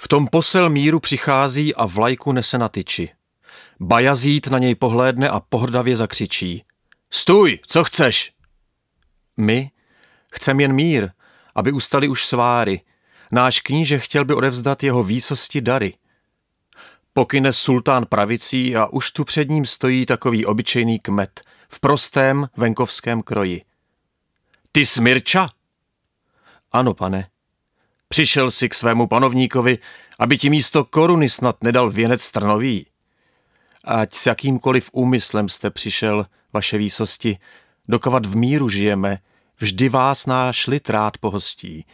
V tom posel míru přichází a vlajku nese na tyči. Bajazít na něj pohlédne a pohrdavě zakřičí. Stůj, co chceš? My chcem jen mír, aby ustali už sváry. Náš kníže chtěl by odevzdat jeho výsosti dary. Pokyne sultán pravicí a už tu před ním stojí takový obyčejný kmet v prostém venkovském kroji. Ty smirča? Ano, pane, Přišel si k svému panovníkovi, aby ti místo koruny snad nedal věnec trnový. Ať s jakýmkoliv úmyslem jste přišel, vaše výsosti, dokovat v míru žijeme, vždy vás náš lid rád pohostí.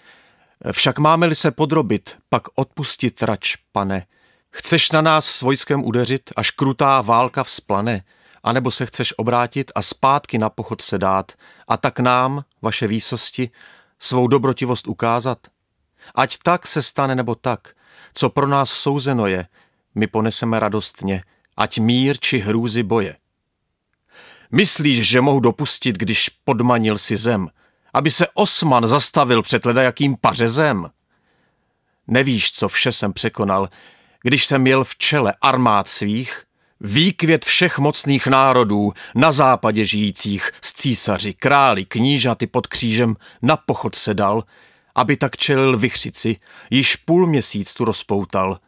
Však máme-li se podrobit, pak odpustit rač, pane. Chceš na nás s vojskem udeřit, až krutá válka vzplane, anebo se chceš obrátit a zpátky na pochod se dát a tak nám, vaše výsosti, svou dobrotivost ukázat? Ať tak se stane nebo tak, co pro nás souzeno je, my poneseme radostně, ať mír či hrůzy boje. Myslíš, že mohu dopustit, když podmanil si zem, aby se Osman zastavil před ledajakým pařezem? Nevíš, co vše jsem překonal, když jsem jel v čele armád svých, výkvět všech mocných národů, na západě žijících, s císaři, králi, knížaty pod křížem, na pochod se dal, aby tak čelil vychřici, již půl měsíc tu rozpoutal.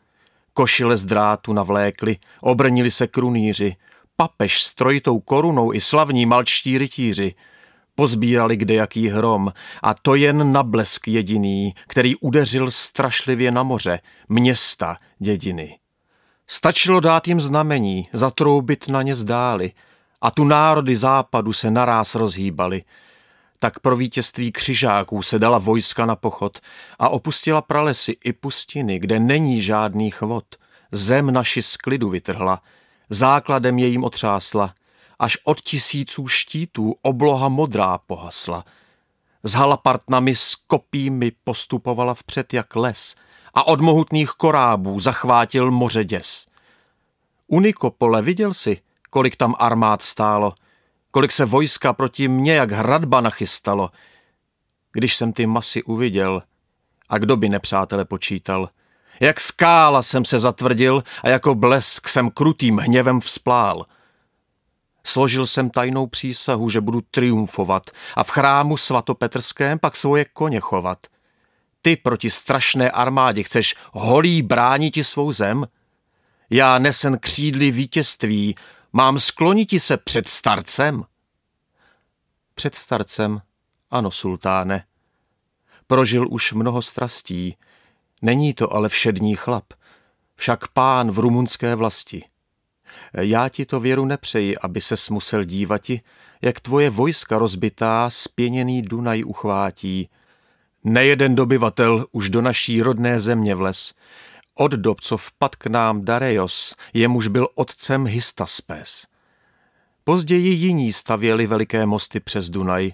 Košile z drátu navlékli, obrnili se krunýři, papež s trojitou korunou i slavní malčtí rytíři. Pozbírali kdejaký hrom a to jen na blesk jediný, který udeřil strašlivě na moře, města, dědiny. Stačilo dát jim znamení, zatroubit na ně zdáli, a tu národy západu se naráz rozhýbali. Tak pro vítězství křižáků se dala vojska na pochod a opustila pralesy i pustiny, kde není žádný chvot, Zem naši z klidu vytrhla, základem jejím otřásla, až od tisíců štítů obloha modrá pohasla. S halapartnami s kopími postupovala vpřed jak les a od mohutných korábů zachvátil moře děs. Unikopole viděl si, kolik tam armád stálo – kolik se vojska proti mně jak hradba nachystalo. Když jsem ty masy uviděl, a kdo by nepřátele počítal, jak skála jsem se zatvrdil a jako blesk jsem krutým hněvem vzplál. Složil jsem tajnou přísahu, že budu triumfovat a v chrámu svatopetrském pak svoje koně chovat. Ty proti strašné armádě chceš holí bránit ti svou zem? Já nesen křídly vítězství Mám skloniti se před starcem? Před starcem, ano, sultáne. Prožil už mnoho strastí. Není to ale všední chlap, však pán v rumunské vlasti. Já ti to věru nepřeji, aby se musel dívati, jak tvoje vojska rozbitá spěněný Dunaj uchvátí. Nejeden dobyvatel už do naší rodné země vles, od dob, co vpad k nám Dareios, jemuž byl otcem Histaspes. Později jiní stavěli veliké mosty přes Dunaj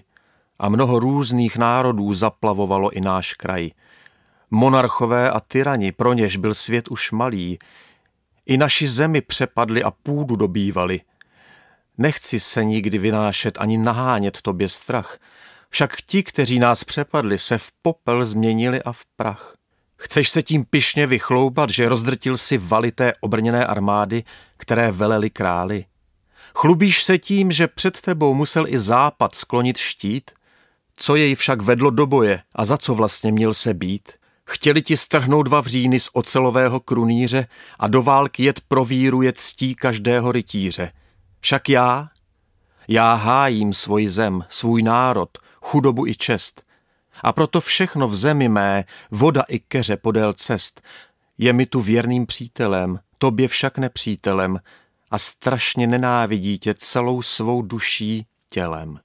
a mnoho různých národů zaplavovalo i náš kraj. Monarchové a tyrani, pro něž byl svět už malý, i naši zemi přepadli a půdu dobývali. Nechci se nikdy vynášet ani nahánět tobě strach, však ti, kteří nás přepadli, se v popel změnili a v prach. Chceš se tím pišně vychloubat, že rozdrtil si valité obrněné armády, které veleli králi? Chlubíš se tím, že před tebou musel i západ sklonit štít? Co jej však vedlo do boje a za co vlastně měl se být? Chtěli ti strhnout dva vříny z ocelového krunýře a do války jet pro víru je ctí každého rytíře. Však já? Já hájím svoji zem, svůj národ, chudobu i čest – a proto všechno v zemi mé, voda i keře podél cest, je mi tu věrným přítelem, tobě však nepřítelem a strašně nenávidí tě celou svou duší tělem.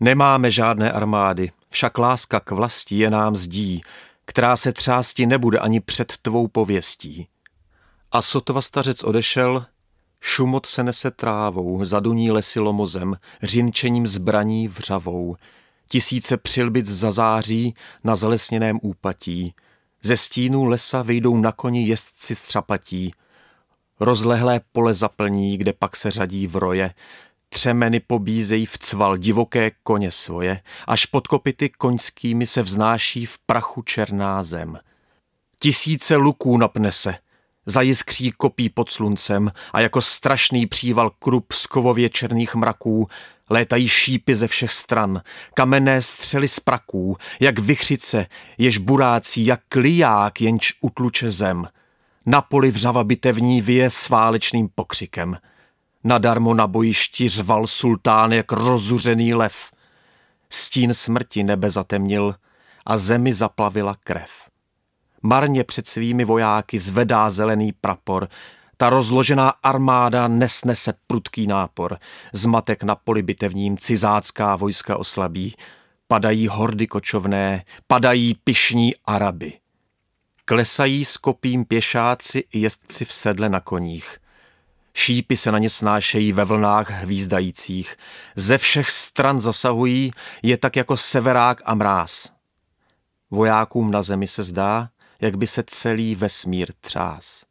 Nemáme žádné armády, však láska k vlasti je nám zdí, která se třásti nebude ani před tvou pověstí. A sotva stařec odešel, šumot se nese trávou, zaduní lesy lomozem, řinčením zbraní vřavou, Tisíce přilbic zazáří na zalesněném úpatí. Ze stínů lesa vyjdou na koni jezdci střapatí. Rozlehlé pole zaplní, kde pak se řadí vroje. Třemeny pobízejí v cval divoké koně svoje, až pod kopity koňskými se vznáší v prachu černá zem. Tisíce luků napne se zajiskří kopí pod sluncem a jako strašný příval krup z kovově černých mraků létají šípy ze všech stran, kamenné střely z praků, jak vychřice, jež burácí, jak kliják, jenž utluče zem. Na poli vřava bitevní vije s válečným pokřikem. Nadarmo na bojišti řval sultán jak rozuřený lev. Stín smrti nebe zatemnil a zemi zaplavila krev marně před svými vojáky zvedá zelený prapor. Ta rozložená armáda nesnese prudký nápor. Zmatek na poli bitevním cizácká vojska oslabí. Padají hordy kočovné, padají pišní Araby. Klesají s kopím pěšáci i jezdci v sedle na koních. Šípy se na ně snášejí ve vlnách hvízdajících. Ze všech stran zasahují, je tak jako severák a mráz. Vojákům na zemi se zdá, jak by se celý vesmír třás.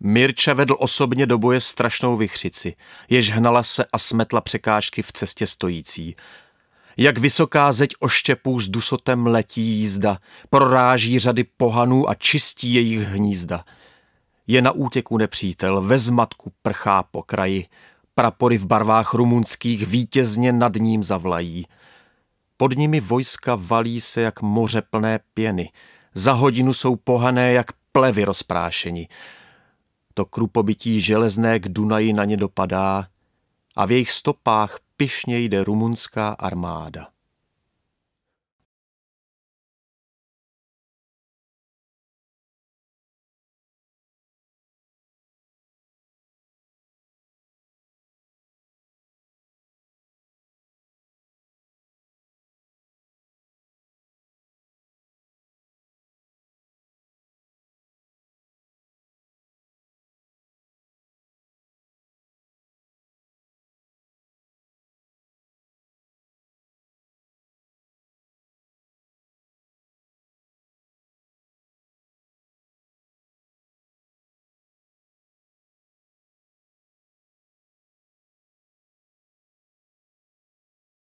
Mirča vedl osobně do boje strašnou vychřici, jež hnala se a smetla překážky v cestě stojící. Jak vysoká zeď oštěpů s dusotem letí jízda, proráží řady pohanů a čistí jejich hnízda. Je na útěku nepřítel, ve zmatku prchá po kraji, prapory v barvách rumunských vítězně nad ním zavlají. Pod nimi vojska valí se jak moře plné pěny – za hodinu jsou pohané jak plevy rozprášení. To krupobytí železné k Dunaji na ně dopadá a v jejich stopách pyšně jde rumunská armáda.